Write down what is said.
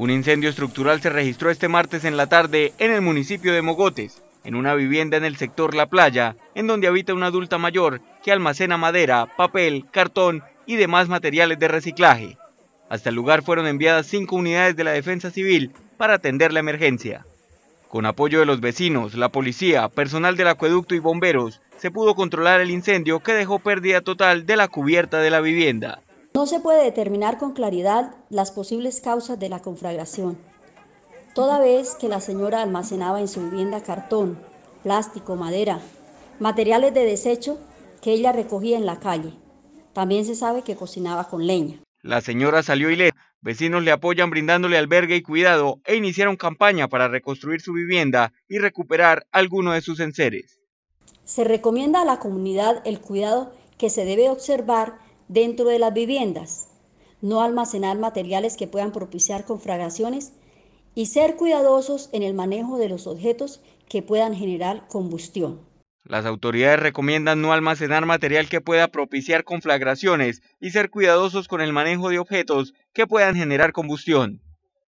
Un incendio estructural se registró este martes en la tarde en el municipio de Mogotes, en una vivienda en el sector La Playa, en donde habita una adulta mayor que almacena madera, papel, cartón y demás materiales de reciclaje. Hasta el lugar fueron enviadas cinco unidades de la Defensa Civil para atender la emergencia. Con apoyo de los vecinos, la policía, personal del acueducto y bomberos, se pudo controlar el incendio que dejó pérdida total de la cubierta de la vivienda. No se puede determinar con claridad las posibles causas de la conflagración, toda vez que la señora almacenaba en su vivienda cartón, plástico, madera, materiales de desecho que ella recogía en la calle. También se sabe que cocinaba con leña. La señora salió ilesa. Vecinos le apoyan brindándole albergue y cuidado e iniciaron campaña para reconstruir su vivienda y recuperar alguno de sus enseres. Se recomienda a la comunidad el cuidado que se debe observar dentro de las viviendas, no almacenar materiales que puedan propiciar conflagraciones y ser cuidadosos en el manejo de los objetos que puedan generar combustión. Las autoridades recomiendan no almacenar material que pueda propiciar conflagraciones y ser cuidadosos con el manejo de objetos que puedan generar combustión.